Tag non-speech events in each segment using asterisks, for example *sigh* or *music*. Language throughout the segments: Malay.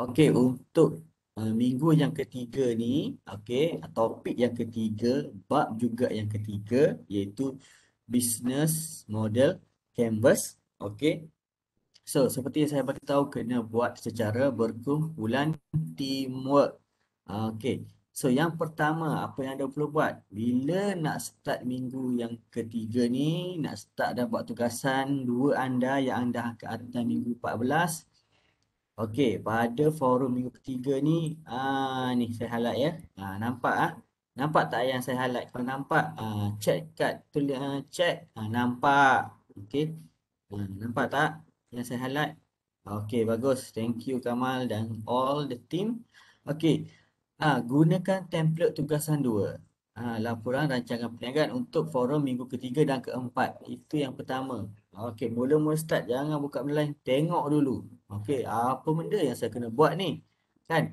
Okey, untuk uh, minggu yang ketiga ni, okey, topik yang ketiga, bab juga yang ketiga iaitu business model canvas, okey. So, seperti yang saya beritahu kena buat secara berkumpulan teamwork. Okey. So, yang pertama apa yang anda perlu buat? Bila nak start minggu yang ketiga ni, nak start dah buat tugasan dua anda yang anda akan datang minggu 14, Okey, pada forum minggu ketiga ni, ah ni saya highlight ya. Ah nampak ah. Nampak tak yang saya highlight? Kalau nampak, ah chat kat tulis ah, chat, ah nampak. Okey. Ah, nampak tak yang saya highlight? Okey, bagus. Thank you Kamal dan all the team. Okey. Ah gunakan template tugasan 2. Ah laporan rancangan perniagaan untuk forum minggu ketiga dan keempat. Itu yang pertama. Okey, mula-mula start jangan buka online, tengok dulu. Okey, apa benda yang saya kena buat ni? Kan?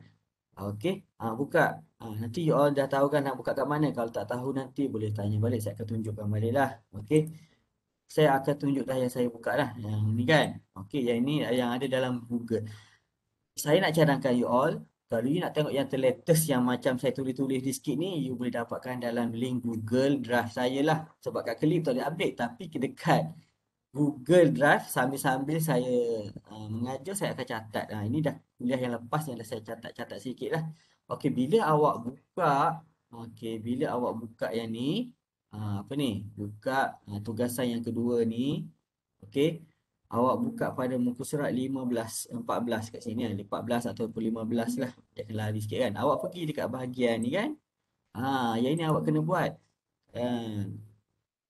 Okey, ha, buka. Ha, nanti you all dah tahu kan nak buka kat mana. Kalau tak tahu nanti boleh tanya balik, saya akan tunjukkan balik lah. Okey. Saya akan tunjuk dah yang saya buka lah. Yang ni kan. Okey, yang ini yang ada dalam Google. Saya nak cadangkan you all, kalau you nak tengok yang terletus yang macam saya tulis-tulis di sikit ni, you boleh dapatkan dalam link Google Drive saya lah. Sebab kat Clip tak ada update tapi dekat Google Drive sambil-sambil saya uh, mengajar saya akan catat. Ha, ini dah kuliah yang lepas yang dah saya catat-catat sikit lah. Okey, bila awak buka, okey, bila awak buka yang ni, uh, apa ni, buka uh, tugasan yang kedua ni, okey, awak buka pada muka surat 15, 14 kat sini, 14 lah. ataupun 15 lah. Dia akan lari sikit kan. Awak pergi dekat bahagian ni kan. Ha, yang ini awak kena buat. Uh,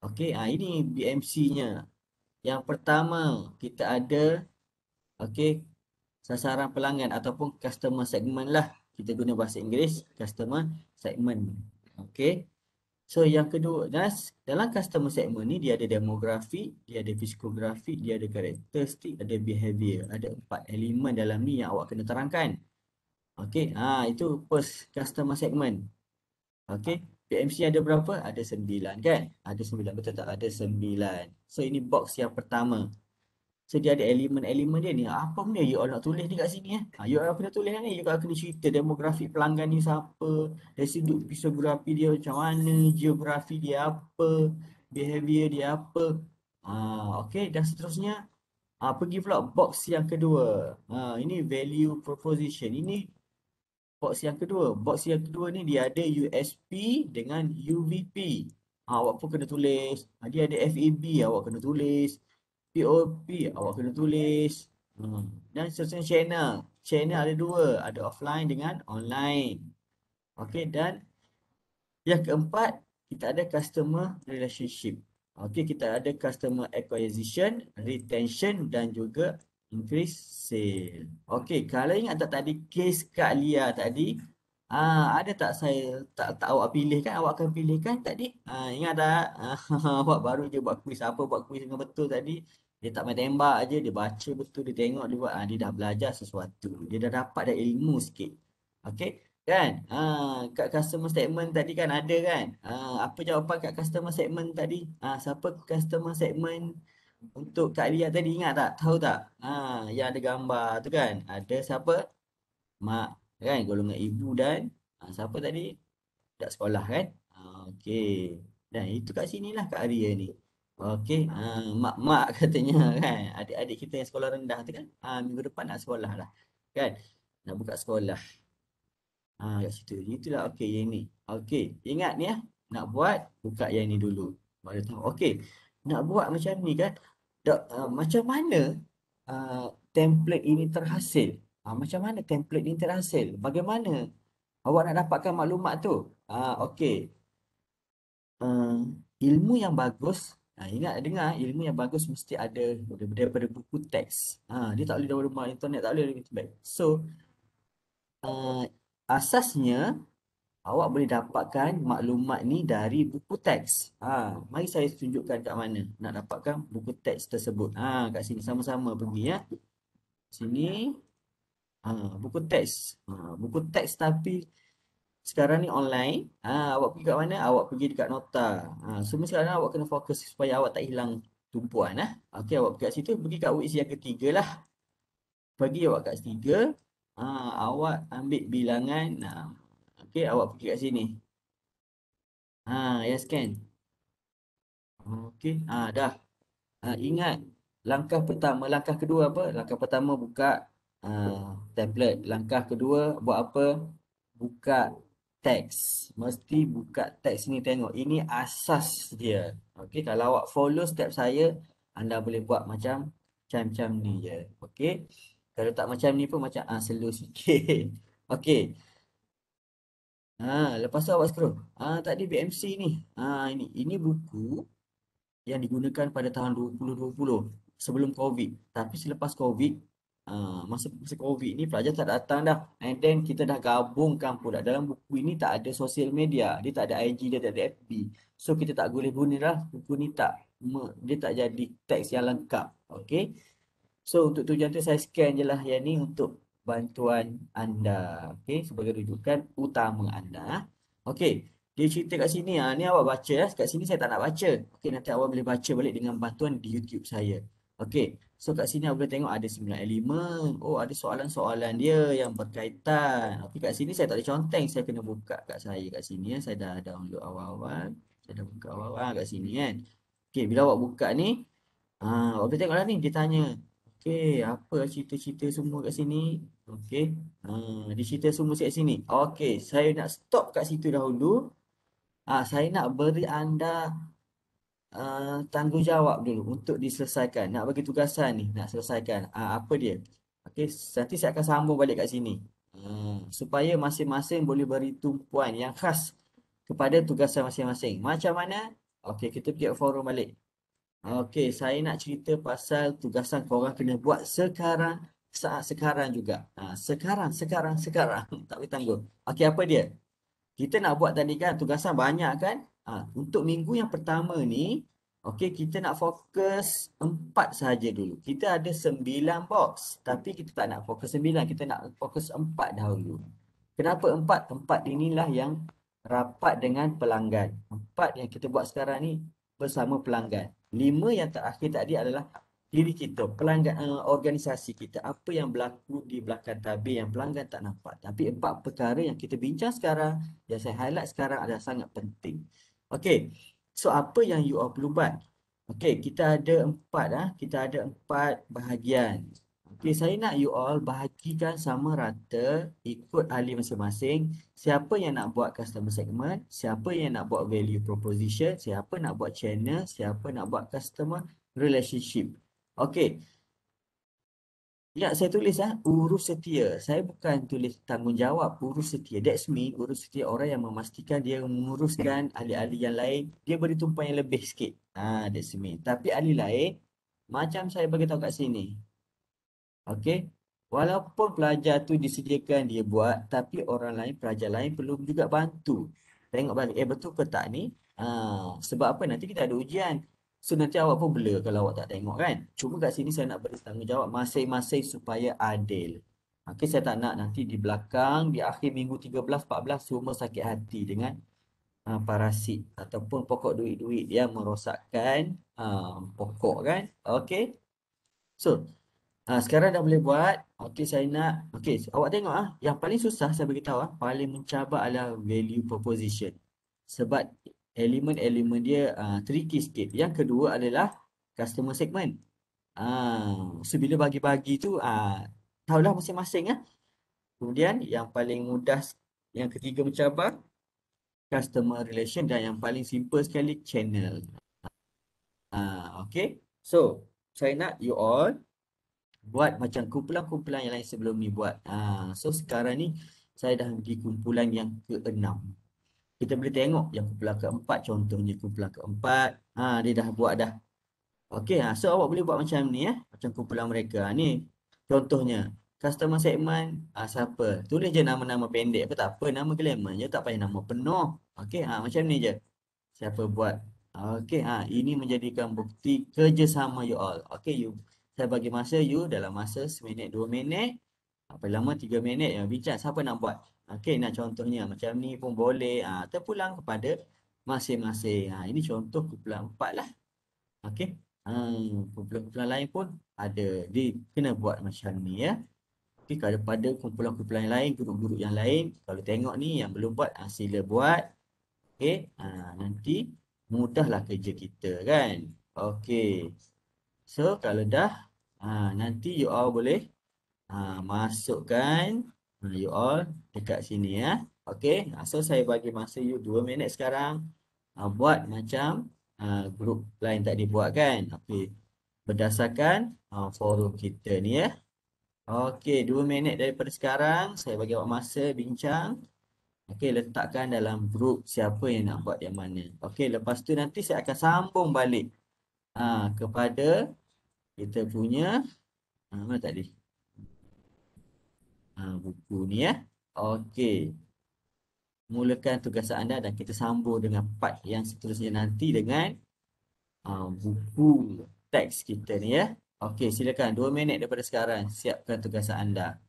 okey, ha, ini BMC-nya. Yang pertama kita ada okay, sasaran pelanggan ataupun customer segment lah. Kita guna bahasa Inggeris customer segment. okay. So yang kedua das dalam customer segment ni dia ada demografi, dia ada fiskografi, dia ada karakteristik, ada behavior, ada empat elemen dalam ni yang awak kena terangkan. okay. ha itu first customer segment. okay. PMC ada berapa? Ada sembilan kan? Ada sembilan betul tak? Ada sembilan. So ini box yang pertama. So dia ada elemen-elemen dia ni. Apa punya you all nak tulis ni kat sini eh? Ha, you all kena tulis ni. You all kena cerita demografi pelanggan ni siapa. Residu sudut biografi dia macam mana. Geografi dia apa. Behavior dia apa. Ha, okay dan seterusnya. Ha, pergi pula box yang kedua. Ha, ini value proposition. Ini box yang kedua. Box yang kedua ni dia ada USP dengan UVP. Ha, awak pun kena tulis. Ha, dia ada FEB, awak kena tulis. POP, awak kena tulis. Hmm. Dan certain channel. Channel ada dua. Ada offline dengan online. Okey dan yang keempat, kita ada customer relationship. Okey, kita ada customer acquisition, retention dan juga increase sale. Okey, kalau ingat tak tadi case Kak Lia tadi, ah uh, ada tak saya tak tak awak pilih kan awak akan pilih kan tadi? Ah uh, ingat tak? Uh, *laughs* awak baru je buat kuis apa buat kuis dengan betul tadi. Dia tak main tembak aje, dia baca betul, dia tengok, dia buat, uh, dia dah belajar sesuatu. Dia dah dapat dah ilmu sikit. Okey? Kan? Ah kat customer segment tadi kan ada kan? Ah apa jawapan kat customer segment tadi? Ah siapa customer segment? untuk kak takliah tadi ingat tak tahu tak ha yang ada gambar tu kan ada siapa mak kan golongan ibu dan ha, siapa tadi tak sekolah kan ha, okey dan itu kat sini lah kak area ni okey ha, mak mak *laughs* katanya kan adik-adik kita yang sekolah rendah tu kan ha, minggu depan nak sekolah lah kan nak buka sekolah ha kat situ itulah okey yang ni okey ingat ni ya nak buat buka yang ni dulu baru okey nak buat macam ni kan tak uh, eh, macam mana uh, template ini terhasil uh, macam mana template ini terhasil bagaimana awak nak dapatkan maklumat tu uh, okey uh, ilmu yang bagus uh, ingat dengar ilmu yang bagus mesti ada daripada, daripada buku teks uh, dia tak boleh daripada internet tak boleh daripada internet so uh, asasnya awak boleh dapatkan maklumat ni dari buku teks. Ha, mari saya tunjukkan kat mana nak dapatkan buku teks tersebut. Ha, kat sini sama-sama pergi ya. Sini. Ha, buku teks. Ha, buku teks tapi sekarang ni online. Ha, awak pergi kat mana? Awak pergi dekat nota. Ha, semua sekarang awak kena fokus supaya awak tak hilang tumpuan. Ha. Okey, awak pergi kat situ. Pergi kat wiz yang ketiga lah. Pergi awak kat tiga. Ha, awak ambil bilangan. Ha, Okay, awak pergi kat sini. Ha, yes scan. Okay, ha, dah. Ha, ingat langkah pertama, langkah kedua apa? Langkah pertama buka uh, ha, tablet. Langkah kedua buat apa? Buka teks. Mesti buka teks ni tengok. Ini asas dia. Okay, kalau awak follow step saya, anda boleh buat macam macam-macam ni je. Okay. Kalau tak macam ni pun macam uh, ah, selur sikit. *laughs* Okay. Ha, lepas tu awak scroll. Ha, tak ada BMC ni. Ha, ini, ini buku yang digunakan pada tahun 2020 sebelum COVID. Tapi selepas COVID, ha, masa, masa COVID ni pelajar tak datang dah. And then kita dah gabungkan pula. Dalam buku ini tak ada social media. Dia tak ada IG, dia tak ada FB. So kita tak boleh guna lah. Buku ni tak, dia tak jadi teks yang lengkap. Okay. So untuk tujuan tu saya scan je lah yang ni untuk bantuan anda. Okey, sebagai rujukan utama anda. Okey, dia cerita kat sini. Ha. Ni awak baca. Ha. Kat sini saya tak nak baca. Okey, nanti awak boleh baca balik dengan bantuan di YouTube saya. Okey, so kat sini awak boleh tengok ada sembilan elemen. Oh, ada soalan-soalan dia yang berkaitan. Okey, kat sini saya tak ada conteng. Saya kena buka kat saya kat sini. ya. Saya dah download awal-awal. Saya dah buka awal-awal kat sini kan. Okey, bila awak buka ni, ha, awak boleh tengok ni. Dia tanya, Okey, apa cerita-cerita semua kat sini? Okey. Ha, di cerita semua kat sini. Okey, saya nak stop kat situ dahulu. Ah, ha, saya nak beri anda uh, tanggungjawab dulu untuk diselesaikan. Nak bagi tugasan ni, nak selesaikan. Ha, apa dia? Okey, nanti saya akan sambung balik kat sini. Ha, supaya masing-masing boleh beri tumpuan yang khas kepada tugasan masing-masing. Macam mana? Okey, kita pergi forum balik. Okey, saya nak cerita pasal tugasan orang kena buat sekarang, saat sekarang juga. Ha, sekarang, sekarang, sekarang. *laughs* tak boleh tangguh. Okey, apa dia? Kita nak buat tadi kan tugasan banyak kan? Ha, untuk minggu yang pertama ni, okey, kita nak fokus empat saja dulu. Kita ada sembilan box, tapi kita tak nak fokus sembilan. Kita nak fokus empat dahulu. Kenapa empat? Empat inilah yang rapat dengan pelanggan. Empat yang kita buat sekarang ni bersama pelanggan. Lima yang terakhir tadi adalah diri kita, pelanggan uh, organisasi kita, apa yang berlaku di belakang tabir yang pelanggan tak nampak. Tapi empat perkara yang kita bincang sekarang, yang saya highlight sekarang adalah sangat penting. Okey, so apa yang you all perlu buat? Okey, kita ada empat, ha? kita ada empat bahagian. Okay, saya nak you all bahagikan sama rata ikut ahli masing-masing. Siapa yang nak buat customer segment, siapa yang nak buat value proposition, siapa nak buat channel, siapa nak buat customer relationship. Okay. Ya, saya tulis ah ha? urus setia. Saya bukan tulis tanggungjawab urus setia. That's me, urus setia orang yang memastikan dia menguruskan ahli-ahli yang lain. Dia beri tumpuan yang lebih sikit. Ah, ha, that's me. Tapi ahli lain, macam saya bagi tahu kat sini, Okey. Walaupun pelajar tu disediakan dia buat tapi orang lain, pelajar lain perlu juga bantu. Tengok balik, eh betul ke tak ni? Ha, sebab apa? Nanti kita ada ujian. So nanti awak pun blur kalau awak tak tengok kan? Cuma kat sini saya nak beri tanggungjawab masing-masing supaya adil. Okey, saya tak nak nanti di belakang, di akhir minggu 13-14 semua sakit hati dengan ha, parasit ataupun pokok duit-duit yang merosakkan ha, pokok kan? Okey. So, Ha, sekarang dah boleh buat. Okey saya nak. Okey awak tengok ah. Yang paling susah saya beritahu ah. Paling mencabar adalah value proposition. Sebab elemen-elemen dia uh, tricky sikit. Yang kedua adalah customer segment. Uh, so bila bagi-bagi tu uh, tahulah masing-masing lah. Kemudian yang paling mudah yang ketiga mencabar customer relation dan yang paling simple sekali channel. Uh, okay. So saya nak you all buat macam kumpulan-kumpulan yang lain sebelum ni buat. Ha, so sekarang ni saya dah pergi kumpulan yang keenam. Kita boleh tengok yang kumpulan keempat contohnya kumpulan keempat. Ha, dia dah buat dah. Okey, ha. so awak boleh buat macam ni ya. Macam kumpulan mereka. Ha, ni contohnya customer segment ha, siapa? Tulis je nama-nama pendek apa tak apa. Nama glamour je tak payah nama penuh. Okey, ha, macam ni je. Siapa buat? Ha, Okey, ha, ini menjadikan bukti kerjasama you all. Okey, you saya bagi masa you dalam masa seminit, dua minit. Apa lama tiga minit yang bincang. Siapa nak buat? Okey, nak contohnya macam ni pun boleh. Ha, terpulang kepada masing-masing. Ha, ini contoh kumpulan empat lah. Okey. Ha, kumpulan-kumpulan lain pun ada. di kena buat macam ni ya. Okey, kalau pada kumpulan-kumpulan yang lain, guruk-guruk yang lain. Kalau tengok ni yang belum buat, ha, sila buat. Okey, ha, nanti mudahlah kerja kita kan. Okey. So kalau dah ha, nanti you all boleh ha, masukkan ha, you all dekat sini ya. Okay. Ha, so saya bagi masa you 2 minit sekarang ha, buat macam ha, group lain tak dibuat kan. Okay. Berdasarkan ha, forum kita ni ya. Okay. 2 minit daripada sekarang saya bagi awak masa bincang. Okay. Letakkan dalam group siapa yang nak buat yang mana. Okay. Lepas tu nanti saya akan sambung balik ha, kepada kita punya ha, mana tadi ha, buku ni ya okey mulakan tugas anda dan kita sambung dengan part yang seterusnya nanti dengan ha, buku teks kita ni ya okey silakan 2 minit daripada sekarang siapkan tugas anda